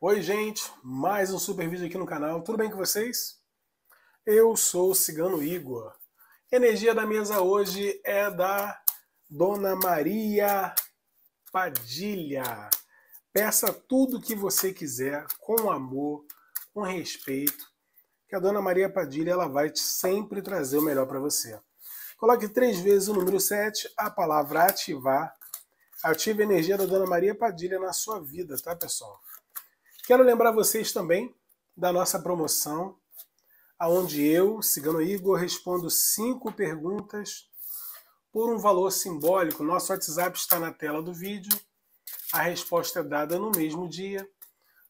Oi, gente, mais um super vídeo aqui no canal. Tudo bem com vocês? Eu sou o Cigano Igor. Energia da mesa hoje é da Dona Maria Padilha. Peça tudo o que você quiser, com amor, com respeito, que a Dona Maria Padilha ela vai sempre trazer o melhor para você. Coloque três vezes o número 7, a palavra ativar. Ative a energia da Dona Maria Padilha na sua vida, tá, pessoal? Quero lembrar vocês também da nossa promoção, aonde eu, Cigano Igor, respondo cinco perguntas por um valor simbólico. Nosso WhatsApp está na tela do vídeo. A resposta é dada no mesmo dia,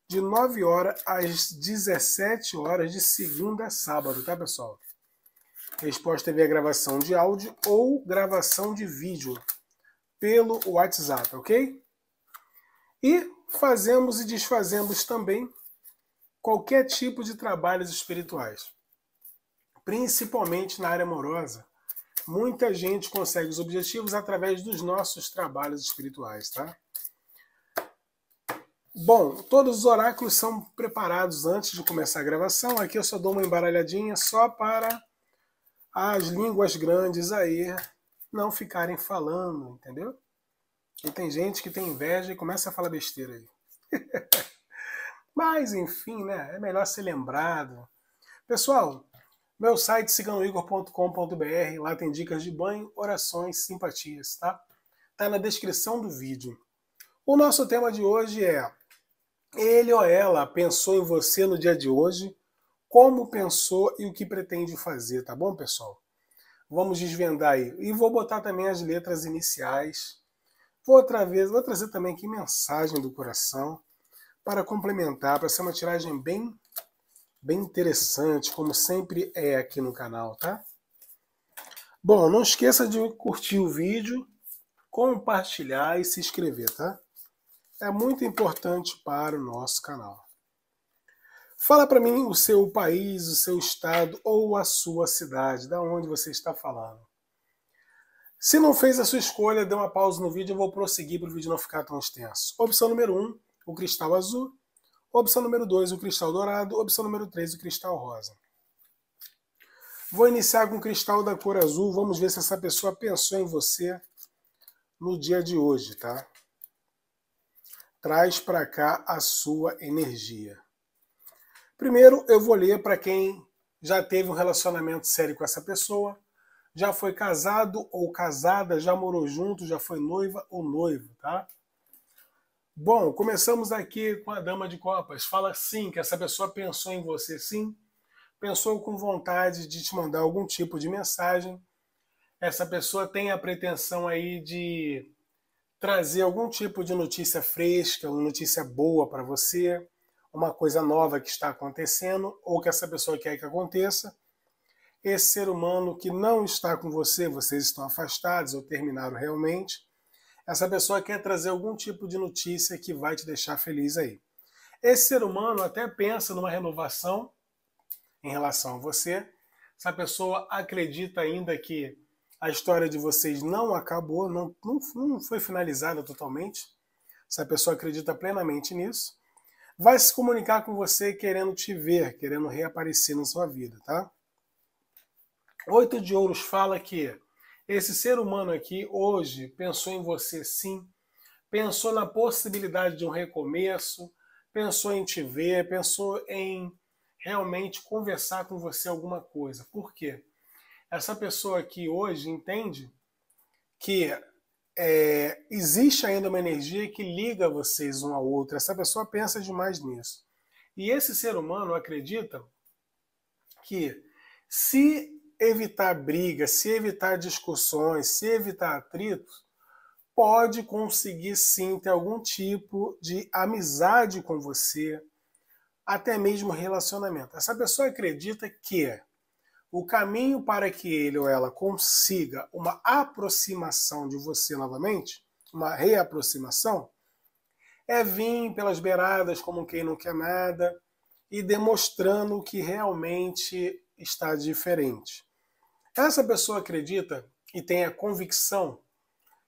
de 9 horas às 17 horas de segunda a sábado, tá, pessoal? Resposta é via gravação de áudio ou gravação de vídeo pelo WhatsApp, ok? E fazemos e desfazemos também qualquer tipo de trabalhos espirituais, principalmente na área amorosa. Muita gente consegue os objetivos através dos nossos trabalhos espirituais, tá? Bom, todos os oráculos são preparados antes de começar a gravação. Aqui eu só dou uma embaralhadinha só para as línguas grandes aí não ficarem falando, entendeu? E tem gente que tem inveja e começa a falar besteira aí. Mas, enfim, né? É melhor ser lembrado. Pessoal, meu site siganoigor.com.br, lá tem dicas de banho, orações, simpatias, tá? Tá na descrição do vídeo. O nosso tema de hoje é: ele ou ela pensou em você no dia de hoje? Como pensou e o que pretende fazer, tá bom, pessoal? Vamos desvendar aí. E vou botar também as letras iniciais Outra vez, vou trazer também aqui mensagem do coração para complementar, para ser uma tiragem bem, bem interessante, como sempre é aqui no canal, tá? Bom, não esqueça de curtir o vídeo, compartilhar e se inscrever, tá? É muito importante para o nosso canal. Fala para mim o seu país, o seu estado ou a sua cidade, da onde você está falando. Se não fez a sua escolha, dê uma pausa no vídeo, eu vou prosseguir para o vídeo não ficar tão extenso. Opção número 1, um, o cristal azul. Opção número 2, o cristal dourado. Opção número 3, o cristal rosa. Vou iniciar com o cristal da cor azul. Vamos ver se essa pessoa pensou em você no dia de hoje, tá? Traz para cá a sua energia. Primeiro, eu vou ler para quem já teve um relacionamento sério com essa pessoa já foi casado ou casada, já morou junto, já foi noiva ou noivo, tá? Bom, começamos aqui com a dama de copas. Fala sim, que essa pessoa pensou em você sim, pensou com vontade de te mandar algum tipo de mensagem. Essa pessoa tem a pretensão aí de trazer algum tipo de notícia fresca, uma notícia boa para você, uma coisa nova que está acontecendo ou que essa pessoa quer que aconteça esse ser humano que não está com você, vocês estão afastados ou terminaram realmente, essa pessoa quer trazer algum tipo de notícia que vai te deixar feliz aí. Esse ser humano até pensa numa renovação em relação a você. Essa pessoa acredita ainda que a história de vocês não acabou, não, não foi finalizada totalmente. Essa pessoa acredita plenamente nisso vai se comunicar com você querendo te ver, querendo reaparecer na sua vida, tá? Oito de Ouros fala que esse ser humano aqui hoje pensou em você sim, pensou na possibilidade de um recomeço, pensou em te ver, pensou em realmente conversar com você alguma coisa. Por quê? Essa pessoa aqui hoje entende que é, existe ainda uma energia que liga vocês um ao outro. Essa pessoa pensa demais nisso. E esse ser humano acredita que se evitar brigas, se evitar discussões, se evitar atritos, pode conseguir sim ter algum tipo de amizade com você, até mesmo relacionamento. Essa pessoa acredita que o caminho para que ele ou ela consiga uma aproximação de você novamente, uma reaproximação, é vir pelas beiradas como quem não quer nada e demonstrando que realmente está diferente. Essa pessoa acredita e tem a convicção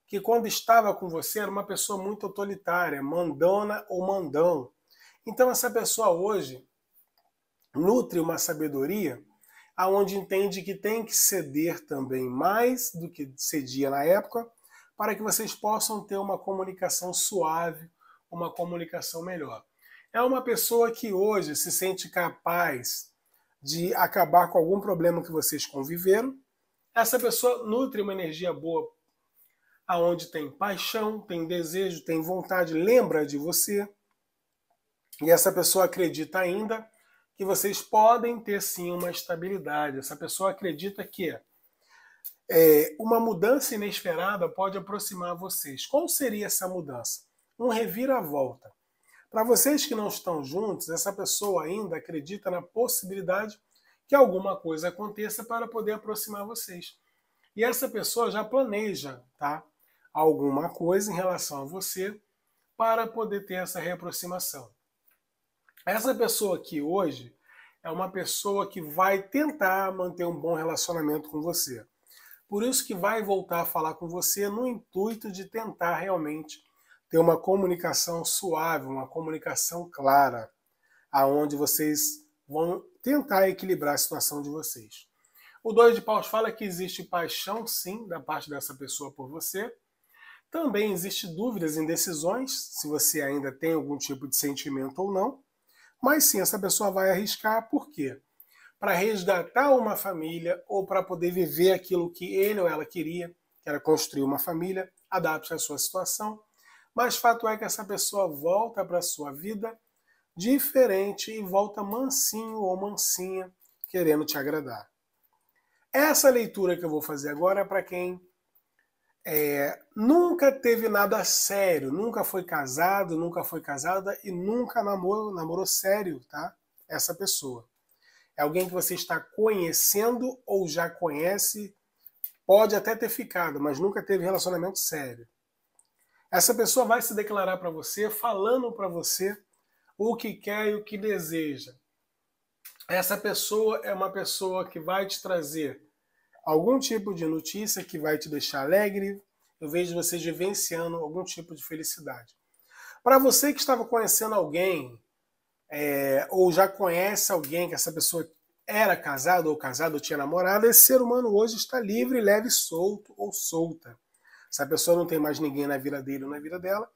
que quando estava com você era uma pessoa muito autoritária, mandona ou mandão. Então essa pessoa hoje nutre uma sabedoria aonde entende que tem que ceder também mais do que cedia na época, para que vocês possam ter uma comunicação suave, uma comunicação melhor. É uma pessoa que hoje se sente capaz de acabar com algum problema que vocês conviveram essa pessoa nutre uma energia boa, aonde tem paixão, tem desejo, tem vontade, lembra de você. E essa pessoa acredita ainda que vocês podem ter sim uma estabilidade. Essa pessoa acredita que é, uma mudança inesperada pode aproximar vocês. Qual seria essa mudança? Um reviravolta. Para vocês que não estão juntos, essa pessoa ainda acredita na possibilidade que alguma coisa aconteça para poder aproximar vocês. E essa pessoa já planeja, tá? Alguma coisa em relação a você para poder ter essa reaproximação. Essa pessoa aqui hoje é uma pessoa que vai tentar manter um bom relacionamento com você. Por isso que vai voltar a falar com você no intuito de tentar realmente ter uma comunicação suave, uma comunicação clara, aonde vocês vão tentar equilibrar a situação de vocês. O dois de paus fala que existe paixão, sim, da parte dessa pessoa por você. Também existe dúvidas em decisões, se você ainda tem algum tipo de sentimento ou não. Mas sim, essa pessoa vai arriscar, por quê? Para resgatar uma família ou para poder viver aquilo que ele ou ela queria, que era construir uma família, adapte à sua situação. Mas fato é que essa pessoa volta para a sua vida diferente e volta mansinho ou mansinha, querendo te agradar. Essa leitura que eu vou fazer agora é para quem é, nunca teve nada sério, nunca foi casado, nunca foi casada e nunca namorou, namorou sério, tá? Essa pessoa. É alguém que você está conhecendo ou já conhece, pode até ter ficado, mas nunca teve relacionamento sério. Essa pessoa vai se declarar para você, falando para você o que quer e o que deseja. Essa pessoa é uma pessoa que vai te trazer algum tipo de notícia que vai te deixar alegre. Eu vejo você vivenciando algum tipo de felicidade. Para você que estava conhecendo alguém, é, ou já conhece alguém que essa pessoa era casada ou casado ou tinha namorada, esse ser humano hoje está livre, leve, solto ou solta. Essa pessoa não tem mais ninguém na vida dele ou na vida dela,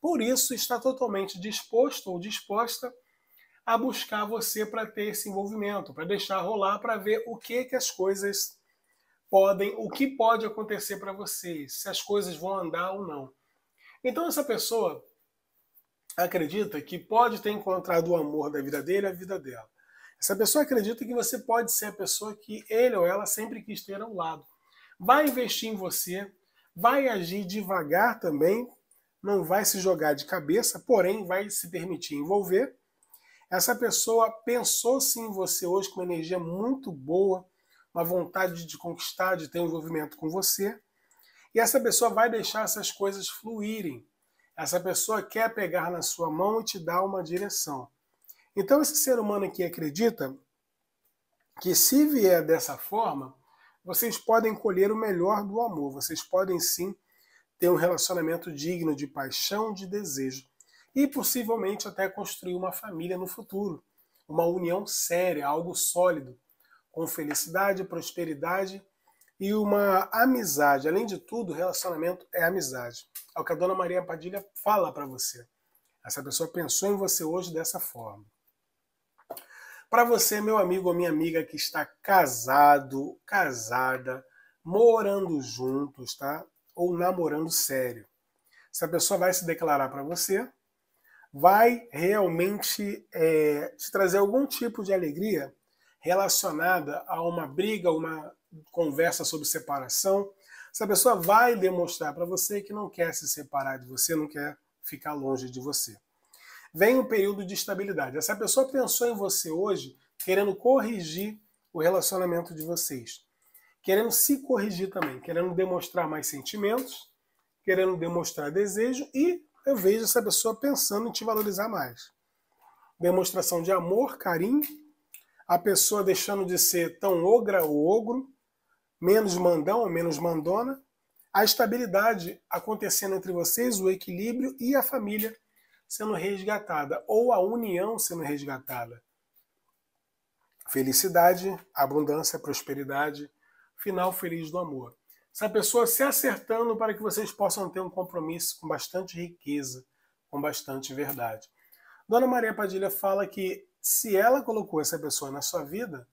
por isso, está totalmente disposto ou disposta a buscar você para ter esse envolvimento, para deixar rolar, para ver o que que as coisas podem, o que pode acontecer para vocês, se as coisas vão andar ou não. Então essa pessoa acredita que pode ter encontrado o amor da vida dele, a vida dela. Essa pessoa acredita que você pode ser a pessoa que ele ou ela sempre quis ter ao lado. Vai investir em você, vai agir devagar também não vai se jogar de cabeça, porém vai se permitir envolver. Essa pessoa pensou sim em você hoje com uma energia muito boa, uma vontade de conquistar, de ter um envolvimento com você. E essa pessoa vai deixar essas coisas fluírem. Essa pessoa quer pegar na sua mão e te dar uma direção. Então, esse ser humano aqui acredita que, se vier dessa forma, vocês podem colher o melhor do amor, vocês podem sim ter um relacionamento digno de paixão, de desejo e possivelmente até construir uma família no futuro, uma união séria, algo sólido, com felicidade, prosperidade e uma amizade. Além de tudo, relacionamento é amizade. É o que a dona Maria Padilha fala para você. Essa pessoa pensou em você hoje dessa forma. Para você, meu amigo ou minha amiga que está casado, casada, morando juntos, tá? ou namorando sério. Se a pessoa vai se declarar para você, vai realmente é, te trazer algum tipo de alegria relacionada a uma briga, uma conversa sobre separação. Essa pessoa vai demonstrar para você que não quer se separar de você, não quer ficar longe de você. Vem um período de estabilidade. Essa pessoa pensou em você hoje querendo corrigir o relacionamento de vocês querendo se corrigir também, querendo demonstrar mais sentimentos, querendo demonstrar desejo e eu vejo essa pessoa pensando em te valorizar mais. Demonstração de amor, carinho, a pessoa deixando de ser tão ogra ou ogro, menos mandão ou menos mandona, a estabilidade acontecendo entre vocês, o equilíbrio e a família sendo resgatada, ou a união sendo resgatada. Felicidade, abundância, prosperidade, final feliz do amor. Essa pessoa se acertando para que vocês possam ter um compromisso com bastante riqueza, com bastante verdade. Dona Maria Padilha fala que se ela colocou essa pessoa na sua vida,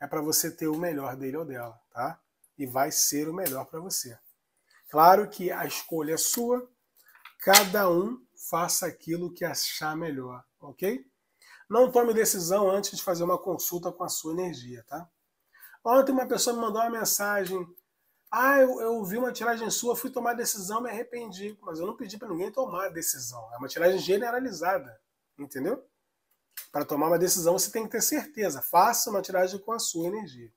é para você ter o melhor dele ou dela, tá? E vai ser o melhor para você. Claro que a escolha é sua, cada um faça aquilo que achar melhor, ok? Não tome decisão antes de fazer uma consulta com a sua energia, tá? Ontem uma pessoa me mandou uma mensagem. Ah, eu, eu vi uma tiragem sua, fui tomar decisão, me arrependi. Mas eu não pedi para ninguém tomar decisão. É uma tiragem generalizada, entendeu? Para tomar uma decisão, você tem que ter certeza. Faça uma tiragem com a sua energia.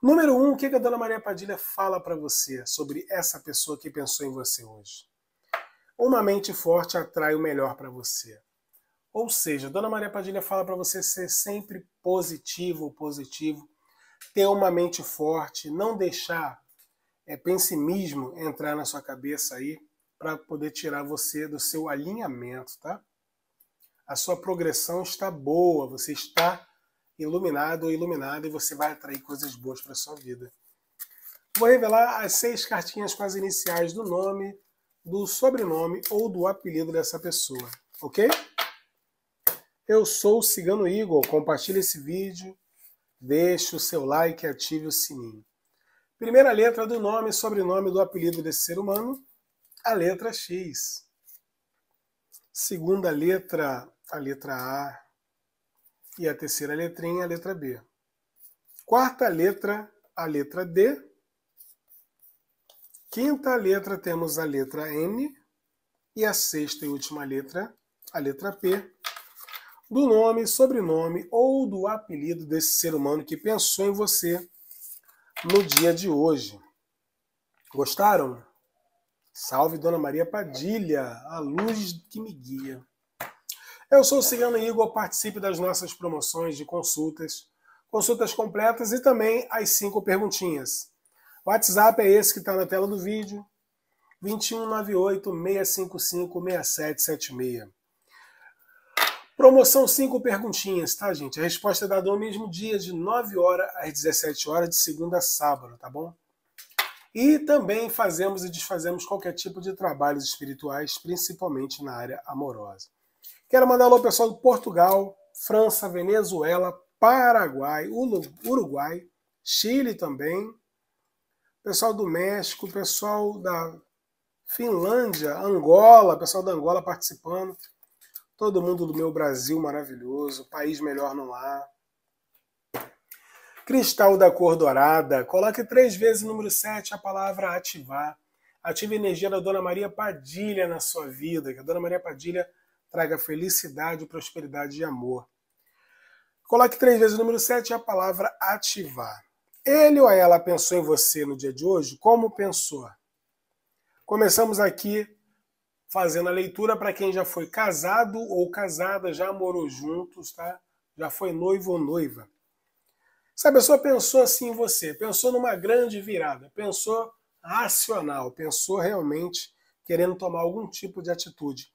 Número um, o que a Dona Maria Padilha fala para você sobre essa pessoa que pensou em você hoje? Uma mente forte atrai o melhor para você. Ou seja, Dona Maria Padilha fala para você ser sempre positivo, positivo, ter uma mente forte, não deixar é, pessimismo entrar na sua cabeça aí para poder tirar você do seu alinhamento, tá? A sua progressão está boa, você está iluminado ou iluminada e você vai atrair coisas boas para sua vida. Vou revelar as seis cartinhas com as iniciais do nome, do sobrenome ou do apelido dessa pessoa, ok? Eu sou o Cigano Igor, compartilhe esse vídeo, deixe o seu like e ative o sininho. Primeira letra do nome e sobrenome do apelido desse ser humano, a letra X. Segunda letra, a letra A. E a terceira letrinha, a letra B. Quarta letra, a letra D. Quinta letra, temos a letra N. E a sexta e última letra, a letra P do nome, sobrenome ou do apelido desse ser humano que pensou em você no dia de hoje. Gostaram? Salve Dona Maria Padilha, a luz que me guia. Eu sou o Cigano Igor, participe das nossas promoções de consultas, consultas completas e também as cinco perguntinhas. O WhatsApp é esse que está na tela do vídeo, 2198 655 6776. Promoção cinco perguntinhas, tá, gente? A resposta é dada no mesmo dia, de 9 horas às 17 horas, de segunda a sábado, tá bom? E também fazemos e desfazemos qualquer tipo de trabalhos espirituais, principalmente na área amorosa. Quero mandar alô pessoal do Portugal, França, Venezuela, Paraguai, Uruguai, Chile também, pessoal do México, pessoal da Finlândia, Angola, pessoal da Angola participando todo mundo do meu Brasil maravilhoso, país melhor não há. Cristal da cor dourada, coloque três vezes o número 7, a palavra ativar. Ative a energia da Dona Maria Padilha na sua vida, que a Dona Maria Padilha traga felicidade, prosperidade e amor. Coloque três vezes o número 7 a palavra ativar. Ele ou ela pensou em você no dia de hoje? Como pensou? Começamos aqui fazendo a leitura para quem já foi casado ou casada, já morou juntos, tá? Já foi noivo ou noiva. Essa pessoa pensou assim em você, pensou numa grande virada, pensou racional, pensou realmente querendo tomar algum tipo de atitude.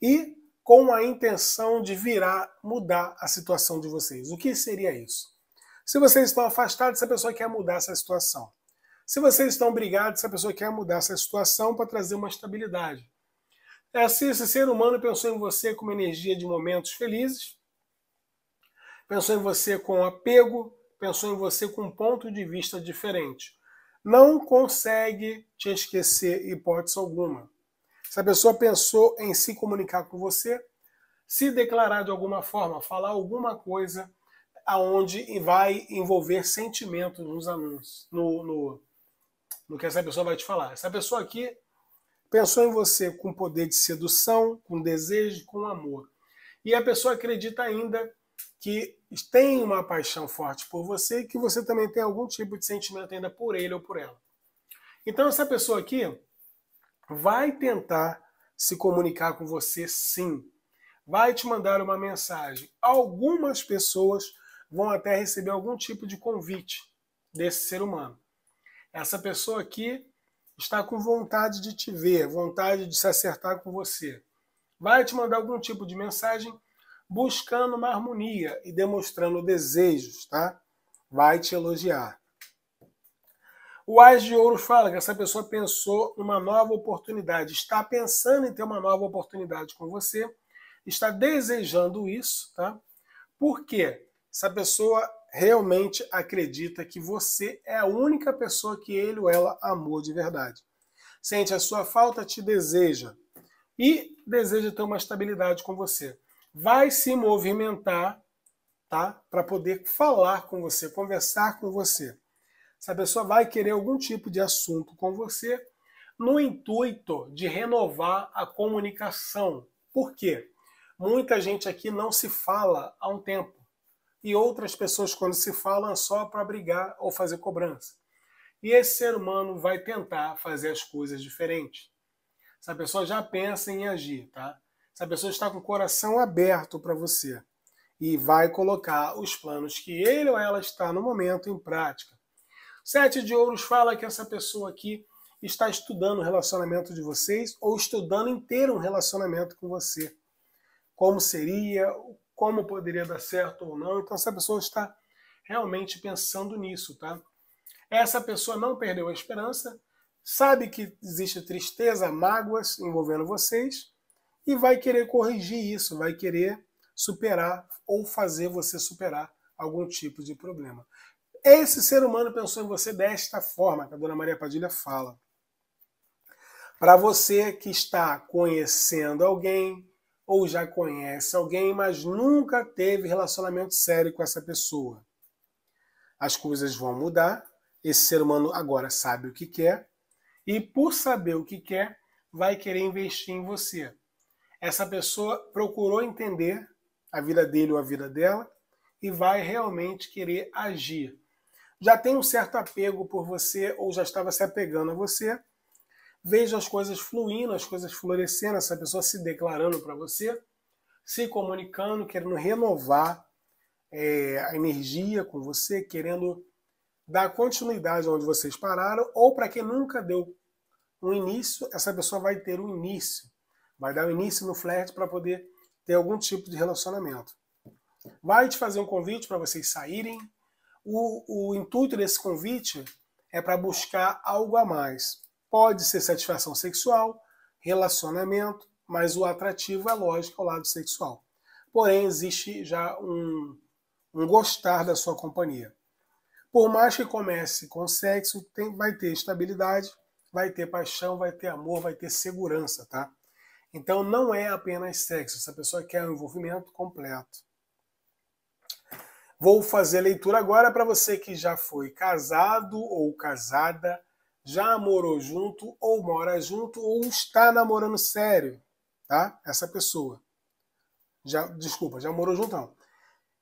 E com a intenção de virar, mudar a situação de vocês. O que seria isso? Se vocês estão afastados, essa pessoa quer mudar essa situação. Se vocês estão brigados, essa pessoa quer mudar essa situação para trazer uma estabilidade. É assim, esse ser humano pensou em você com uma energia de momentos felizes, pensou em você com apego, pensou em você com um ponto de vista diferente. Não consegue te esquecer hipótese alguma. Se a pessoa pensou em se comunicar com você, se declarar de alguma forma, falar alguma coisa aonde vai envolver sentimento nos anúncios, no, no, no que essa pessoa vai te falar. Essa pessoa aqui Pensou em você com poder de sedução, com desejo, com amor. E a pessoa acredita ainda que tem uma paixão forte por você e que você também tem algum tipo de sentimento ainda por ele ou por ela. Então essa pessoa aqui vai tentar se comunicar com você sim. Vai te mandar uma mensagem. Algumas pessoas vão até receber algum tipo de convite desse ser humano. Essa pessoa aqui está com vontade de te ver, vontade de se acertar com você. Vai te mandar algum tipo de mensagem buscando uma harmonia e demonstrando desejos, tá? Vai te elogiar. O As de Ouro fala que essa pessoa pensou uma nova oportunidade, está pensando em ter uma nova oportunidade com você, está desejando isso, tá? Por quê? Essa pessoa realmente acredita que você é a única pessoa que ele ou ela amou de verdade. Sente a sua falta, te deseja e deseja ter uma estabilidade com você. Vai se movimentar, tá? Para poder falar com você, conversar com você. Essa pessoa vai querer algum tipo de assunto com você no intuito de renovar a comunicação. Por quê? Muita gente aqui não se fala há um tempo e outras pessoas, quando se falam, só para brigar ou fazer cobrança. E esse ser humano vai tentar fazer as coisas diferentes. Essa pessoa já pensa em agir, tá? Essa pessoa está com o coração aberto para você e vai colocar os planos que ele ou ela está no momento em prática. Sete de Ouros fala que essa pessoa aqui está estudando o relacionamento de vocês ou estudando inteiro um relacionamento com você. Como seria, como poderia dar certo ou não. Então, essa pessoa está realmente pensando nisso, tá? Essa pessoa não perdeu a esperança, sabe que existe tristeza, mágoas envolvendo vocês e vai querer corrigir isso, vai querer superar ou fazer você superar algum tipo de problema. Esse ser humano pensou em você desta forma, que a dona Maria Padilha fala. Para você que está conhecendo alguém, ou já conhece alguém, mas nunca teve relacionamento sério com essa pessoa. As coisas vão mudar, esse ser humano agora sabe o que quer, e por saber o que quer, vai querer investir em você. Essa pessoa procurou entender a vida dele ou a vida dela e vai realmente querer agir. Já tem um certo apego por você ou já estava se apegando a você veja as coisas fluindo, as coisas florescendo, essa pessoa se declarando para você, se comunicando, querendo renovar é, a energia com você, querendo dar continuidade onde vocês pararam, ou para quem nunca deu um início, essa pessoa vai ter um início, vai dar um início no flerte para poder ter algum tipo de relacionamento. Vai te fazer um convite para vocês saírem. O, o intuito desse convite é para buscar algo a mais Pode ser satisfação sexual, relacionamento, mas o atrativo é lógico ao lado sexual. Porém, existe já um, um gostar da sua companhia. Por mais que comece com sexo, tem, vai ter estabilidade, vai ter paixão, vai ter amor, vai ter segurança, tá? Então não é apenas sexo, essa pessoa quer um envolvimento completo. Vou fazer a leitura agora para você que já foi casado ou casada, já morou junto, ou mora junto, ou está namorando sério, tá? Essa pessoa. Já, desculpa, já morou junto, não.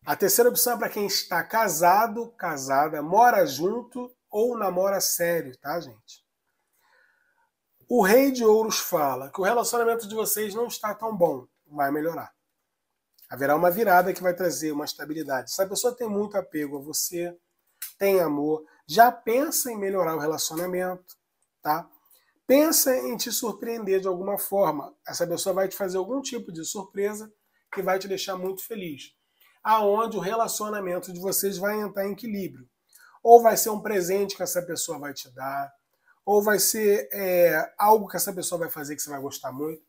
A terceira opção é para quem está casado, casada, mora junto ou namora sério, tá, gente? O Rei de Ouros fala que o relacionamento de vocês não está tão bom, vai melhorar. Haverá uma virada que vai trazer uma estabilidade. Se a pessoa tem muito apego a você, tem amor, já pensa em melhorar o relacionamento, tá? Pensa em te surpreender de alguma forma. Essa pessoa vai te fazer algum tipo de surpresa que vai te deixar muito feliz. Aonde o relacionamento de vocês vai entrar em equilíbrio. Ou vai ser um presente que essa pessoa vai te dar, ou vai ser é, algo que essa pessoa vai fazer que você vai gostar muito.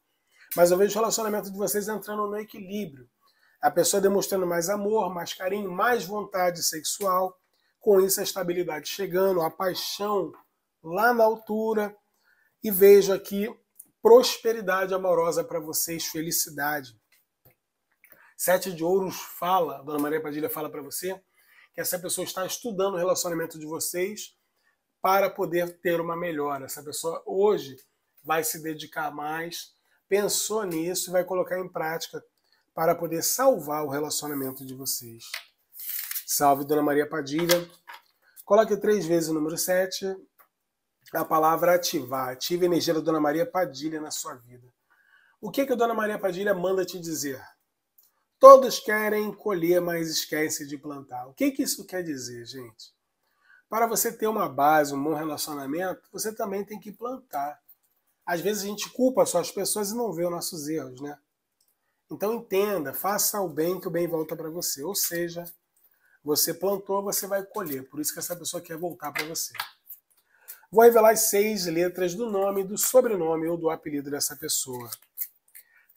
Mas eu vejo o relacionamento de vocês entrando no equilíbrio. A pessoa demonstrando mais amor, mais carinho, mais vontade sexual com isso a estabilidade chegando, a paixão lá na altura. E vejo aqui prosperidade amorosa para vocês, felicidade. Sete de Ouros fala, Dona Maria Padilha fala para você, que essa pessoa está estudando o relacionamento de vocês para poder ter uma melhora. Essa pessoa hoje vai se dedicar mais, pensou nisso e vai colocar em prática para poder salvar o relacionamento de vocês. Salve Dona Maria Padilha. Coloque três vezes o número 7, a palavra ativar. Ative a energia da Dona Maria Padilha na sua vida. O que, que a Dona Maria Padilha manda te dizer? Todos querem colher, mas esquecem de plantar. O que, que isso quer dizer, gente? Para você ter uma base, um bom relacionamento, você também tem que plantar. Às vezes a gente culpa só as pessoas e não vê os nossos erros, né? Então entenda, faça o bem que o bem volta para você. Ou seja, você plantou, você vai colher. Por isso que essa pessoa quer voltar para você. Vou revelar as seis letras do nome, do sobrenome ou do apelido dessa pessoa.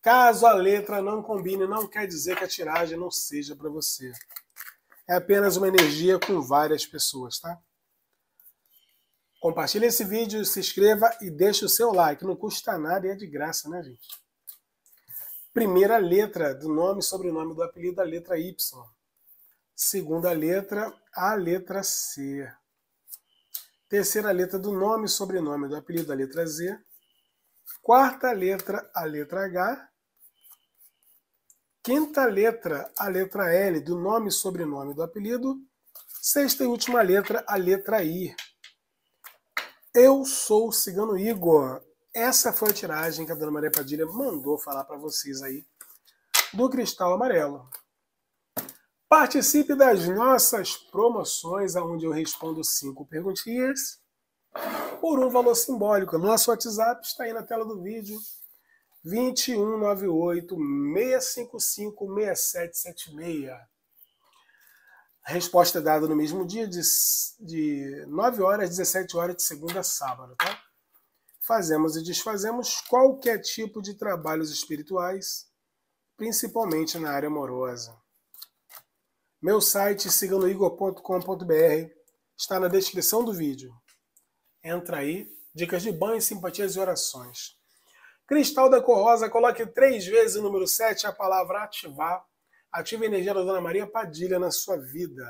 Caso a letra não combine, não quer dizer que a tiragem não seja para você. É apenas uma energia com várias pessoas, tá? Compartilhe esse vídeo, se inscreva e deixe o seu like. Não custa nada e é de graça, né, gente? Primeira letra do nome, sobrenome do apelido, a letra Y. Segunda letra, a letra C. Terceira letra do nome e sobrenome do apelido, a letra Z. Quarta letra, a letra H. Quinta letra, a letra L do nome e sobrenome do apelido. Sexta e última letra, a letra I. Eu sou o Cigano Igor. Essa foi a tiragem que a dona Maria Padilha mandou falar para vocês aí do cristal amarelo. Participe das nossas promoções, onde eu respondo cinco perguntinhas por um valor simbólico. Nosso WhatsApp está aí na tela do vídeo. 2198 655 6776. A resposta é dada no mesmo dia, de, de 9 horas às 17 horas, de segunda a sábado, tá? Fazemos e desfazemos qualquer tipo de trabalhos espirituais, principalmente na área amorosa. Meu site, siga no igor.com.br, está na descrição do vídeo. Entra aí, dicas de banho, simpatias e orações. Cristal da cor rosa, coloque três vezes o número 7, a palavra ativar. Ative a energia da Dona Maria Padilha na sua vida.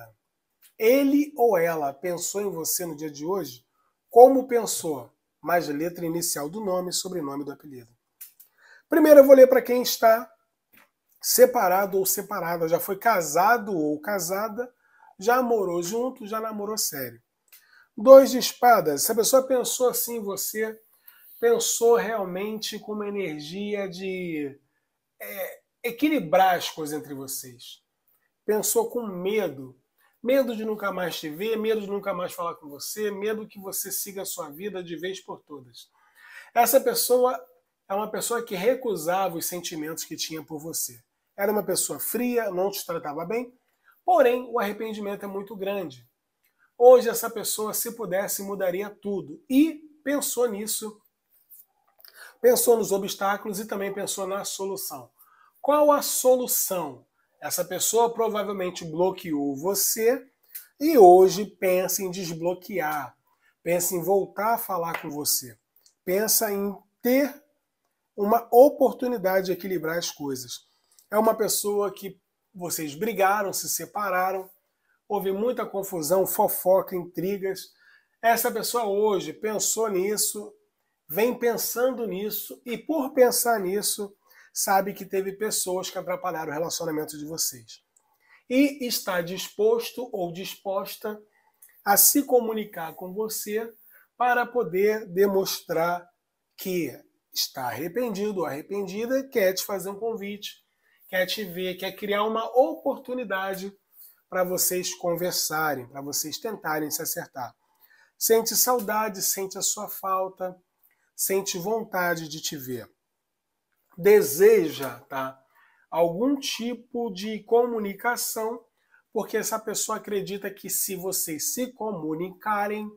Ele ou ela pensou em você no dia de hoje? Como pensou? Mais letra inicial do nome e sobrenome do apelido. Primeiro eu vou ler para quem está separado ou separada, já foi casado ou casada, já morou junto, já namorou sério. Dois de espadas. Se a pessoa pensou assim, você pensou realmente com uma energia de é, equilibrar as coisas entre vocês. Pensou com medo. Medo de nunca mais te ver, medo de nunca mais falar com você, medo que você siga a sua vida de vez por todas. Essa pessoa é uma pessoa que recusava os sentimentos que tinha por você. Era uma pessoa fria, não te tratava bem, porém o arrependimento é muito grande. Hoje essa pessoa, se pudesse, mudaria tudo. E pensou nisso, pensou nos obstáculos e também pensou na solução. Qual a solução? Essa pessoa provavelmente bloqueou você e hoje pensa em desbloquear, pensa em voltar a falar com você, pensa em ter uma oportunidade de equilibrar as coisas é uma pessoa que vocês brigaram, se separaram, houve muita confusão, fofoca, intrigas. Essa pessoa hoje pensou nisso, vem pensando nisso e por pensar nisso, sabe que teve pessoas que atrapalharam o relacionamento de vocês. E está disposto ou disposta a se comunicar com você para poder demonstrar que está arrependido ou arrependida, quer te fazer um convite quer te ver, quer criar uma oportunidade para vocês conversarem, para vocês tentarem se acertar. Sente saudade, sente a sua falta, sente vontade de te ver. Deseja, tá? Algum tipo de comunicação, porque essa pessoa acredita que se vocês se comunicarem,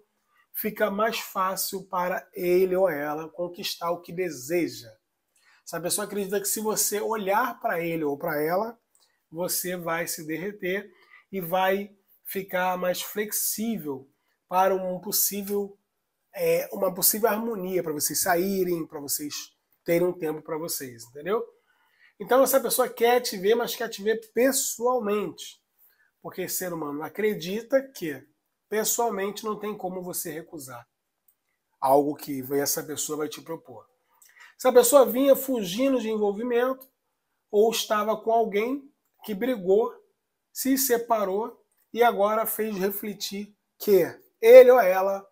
fica mais fácil para ele ou ela conquistar o que deseja. Essa pessoa acredita que se você olhar para ele ou para ela, você vai se derreter e vai ficar mais flexível para um possível é, uma possível harmonia para vocês saírem, para vocês terem um tempo para vocês, entendeu? Então essa pessoa quer te ver, mas quer te ver pessoalmente, porque ser humano acredita que pessoalmente não tem como você recusar algo que essa pessoa vai te propor. Se a pessoa vinha fugindo de envolvimento ou estava com alguém que brigou, se separou e agora fez refletir que ele ou ela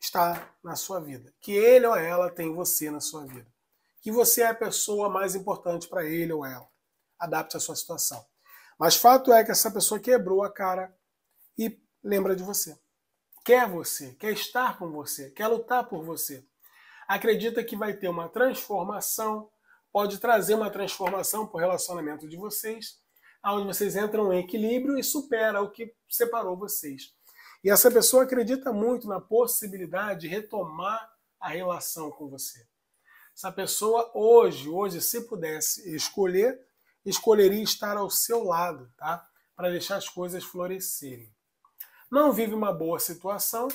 está na sua vida, que ele ou ela tem você na sua vida, que você é a pessoa mais importante para ele ou ela. Adapte a sua situação. Mas fato é que essa pessoa quebrou a cara e lembra de você. Quer você, quer estar com você, quer lutar por você acredita que vai ter uma transformação, pode trazer uma transformação para o relacionamento de vocês, aonde vocês entram em equilíbrio e supera o que separou vocês. E essa pessoa acredita muito na possibilidade de retomar a relação com você. Essa pessoa hoje, hoje, se pudesse escolher, escolheria estar ao seu lado, tá? Para deixar as coisas florescerem. Não vive uma boa situação,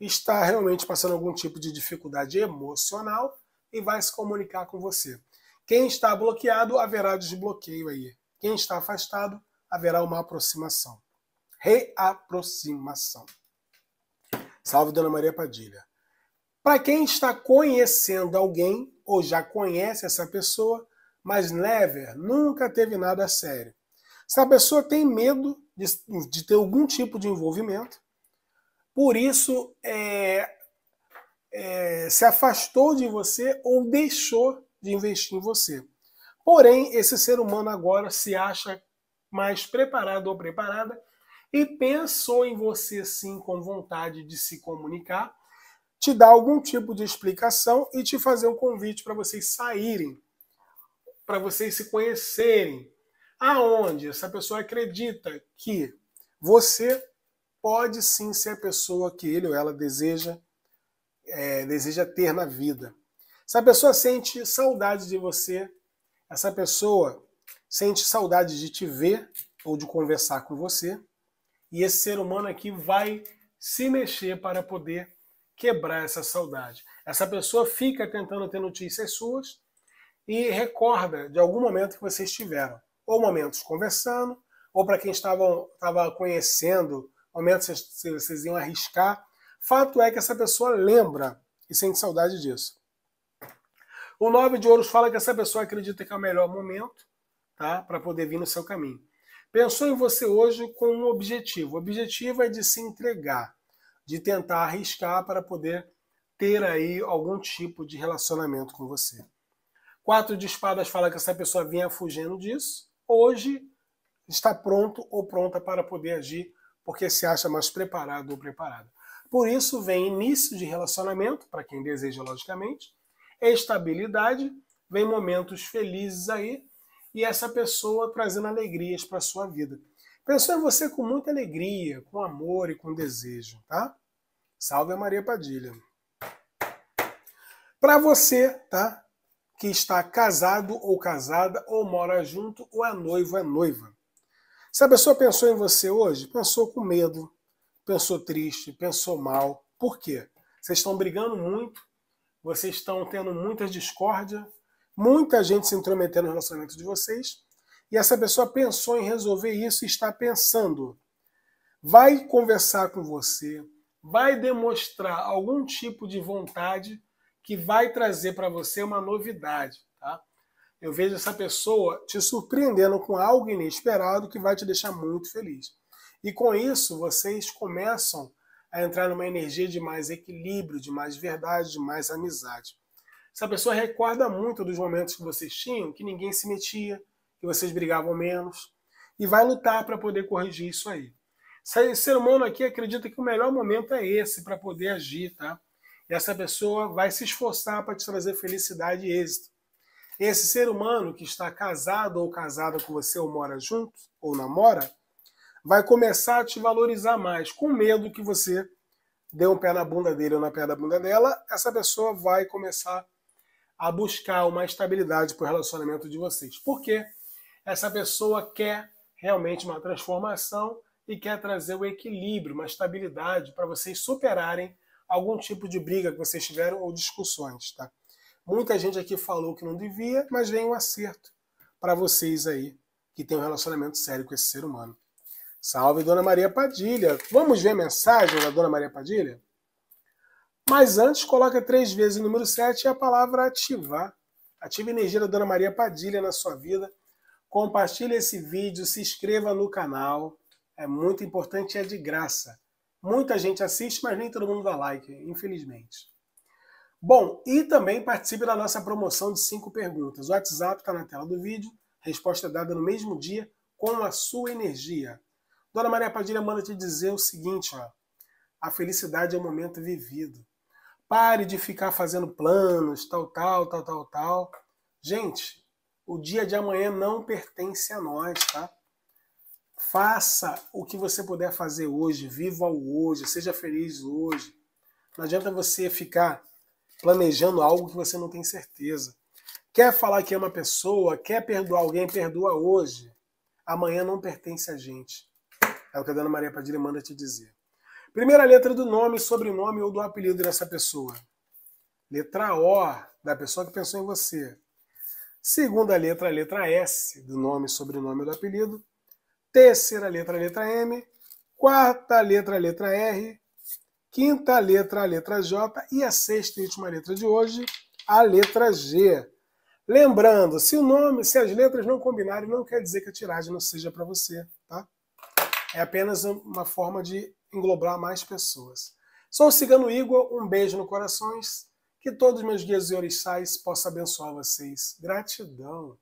está realmente passando algum tipo de dificuldade emocional e vai se comunicar com você. Quem está bloqueado, haverá desbloqueio aí. Quem está afastado, haverá uma aproximação. Reaproximação. Salve, Dona Maria Padilha. Para quem está conhecendo alguém ou já conhece essa pessoa, mas never, nunca teve nada sério. Se a pessoa tem medo de, de ter algum tipo de envolvimento, por isso é, é, se afastou de você ou deixou de investir em você. Porém, esse ser humano agora se acha mais preparado ou preparada e pensou em você sim com vontade de se comunicar, te dar algum tipo de explicação e te fazer um convite para vocês saírem, para vocês se conhecerem. Aonde essa pessoa acredita que você pode sim ser a pessoa que ele ou ela deseja, é, deseja ter na vida. Se a pessoa sente saudade de você, essa pessoa sente saudade de te ver ou de conversar com você, e esse ser humano aqui vai se mexer para poder quebrar essa saudade. Essa pessoa fica tentando ter notícias suas e recorda de algum momento que vocês tiveram, ou momentos conversando, ou para quem estava, estava conhecendo ao menos vocês, vocês iam arriscar. Fato é que essa pessoa lembra e sente saudade disso. O nove de ouros fala que essa pessoa acredita que é o melhor momento tá, para poder vir no seu caminho. Pensou em você hoje com um objetivo. O objetivo é de se entregar, de tentar arriscar para poder ter aí algum tipo de relacionamento com você. Quatro de espadas fala que essa pessoa vinha fugindo disso. Hoje está pronto ou pronta para poder agir porque se acha mais preparado ou preparada. Por isso vem início de relacionamento, para quem deseja, logicamente, estabilidade, vem momentos felizes aí, e essa pessoa trazendo alegrias para a sua vida. Pensou em é você com muita alegria, com amor e com desejo, tá? Salve a Maria Padilha. Para você, tá? Que está casado ou casada, ou mora junto, ou é noivo, é noiva. Se a pessoa pensou em você hoje, pensou com medo, pensou triste, pensou mal. Por quê? Vocês estão brigando muito, vocês estão tendo muita discórdia, muita gente se intrometendo no relacionamento de vocês, e essa pessoa pensou em resolver isso e está pensando. Vai conversar com você, vai demonstrar algum tipo de vontade que vai trazer para você uma novidade, tá? eu vejo essa pessoa te surpreendendo com algo inesperado que vai te deixar muito feliz. E com isso, vocês começam a entrar numa energia de mais equilíbrio, de mais verdade, de mais amizade. Essa pessoa recorda muito dos momentos que vocês tinham, que ninguém se metia, que vocês brigavam menos, e vai lutar para poder corrigir isso aí. Esse ser humano aqui acredita que o melhor momento é esse para poder agir, tá? E essa pessoa vai se esforçar para te trazer felicidade e êxito. Esse ser humano que está casado ou casada com você ou mora junto ou namora, vai começar a te valorizar mais, com medo que você dê um pé na bunda dele ou na pé da bunda dela, essa pessoa vai começar a buscar uma estabilidade para o relacionamento de vocês. Porque essa pessoa quer realmente uma transformação e quer trazer o um equilíbrio, uma estabilidade para vocês superarem algum tipo de briga que vocês tiveram ou discussões, tá? Muita gente aqui falou que não devia, mas vem um acerto para vocês aí que tem um relacionamento sério com esse ser humano. Salve Dona Maria Padilha. Vamos ver a mensagem da Dona Maria Padilha? Mas antes, coloca três vezes o número 7 e a palavra ativar. Ative a energia da Dona Maria Padilha na sua vida. Compartilhe esse vídeo, se inscreva no canal. É muito importante e é de graça. Muita gente assiste, mas nem todo mundo dá like, infelizmente. Bom, e também participe da nossa promoção de cinco perguntas. O WhatsApp está na tela do vídeo, resposta dada no mesmo dia com a sua energia. Dona Maria Padilha manda te dizer o seguinte, ó, a felicidade é o momento vivido. Pare de ficar fazendo planos, tal, tal, tal, tal, tal. Gente, o dia de amanhã não pertence a nós, tá? Faça o que você puder fazer hoje, viva o hoje, seja feliz hoje. Não adianta você ficar planejando algo que você não tem certeza. Quer falar que é uma pessoa, quer perdoar alguém, perdoa hoje. Amanhã não pertence a gente. É o que a Dona Maria Padilha manda te dizer. Primeira letra do nome, sobrenome ou do apelido dessa pessoa. Letra O, da pessoa que pensou em você. Segunda letra, letra S, do nome, sobrenome ou do apelido. Terceira letra, letra M. Quarta letra, letra R. Quinta letra, a letra J. E a sexta e última letra de hoje, a letra G. Lembrando, se o nome, se as letras não combinarem, não quer dizer que a tiragem não seja para você, tá? É apenas uma forma de englobar mais pessoas. Sou o Cigano Igor, um beijo no corações. Que todos meus guias e orixás possam abençoar vocês. Gratidão.